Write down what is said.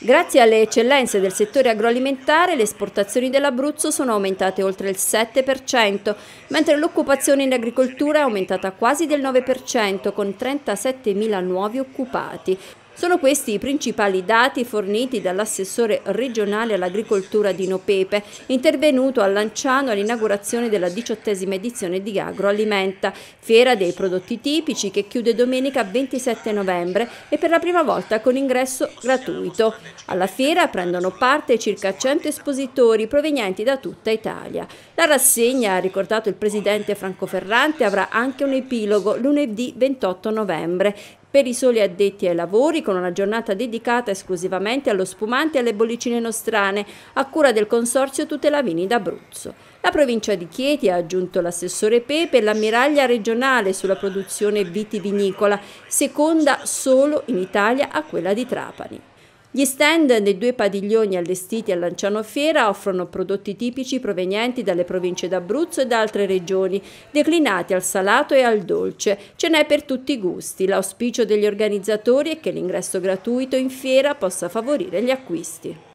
Grazie alle eccellenze del settore agroalimentare le esportazioni dell'Abruzzo sono aumentate oltre il 7%, mentre l'occupazione in agricoltura è aumentata quasi del 9% con 37.000 nuovi occupati. Sono questi i principali dati forniti dall'assessore regionale all'agricoltura Dino Pepe, intervenuto a Lanciano all'inaugurazione della diciottesima edizione di Agroalimenta, fiera dei prodotti tipici che chiude domenica 27 novembre e per la prima volta con ingresso gratuito. Alla fiera prendono parte circa 100 espositori provenienti da tutta Italia. La rassegna, ha ricordato il presidente Franco Ferrante, avrà anche un epilogo lunedì 28 novembre per i soli addetti ai lavori con una giornata dedicata esclusivamente allo spumante e alle bollicine nostrane a cura del Consorzio Tutela Vini d'Abruzzo. La provincia di Chieti ha aggiunto l'assessore Pepe l'ammiraglia regionale sulla produzione vitivinicola, seconda solo in Italia a quella di Trapani. Gli stand dei due padiglioni allestiti a Lanciano Fiera offrono prodotti tipici provenienti dalle province d'Abruzzo e da altre regioni, declinati al salato e al dolce. Ce n'è per tutti i gusti. L'auspicio degli organizzatori è che l'ingresso gratuito in fiera possa favorire gli acquisti.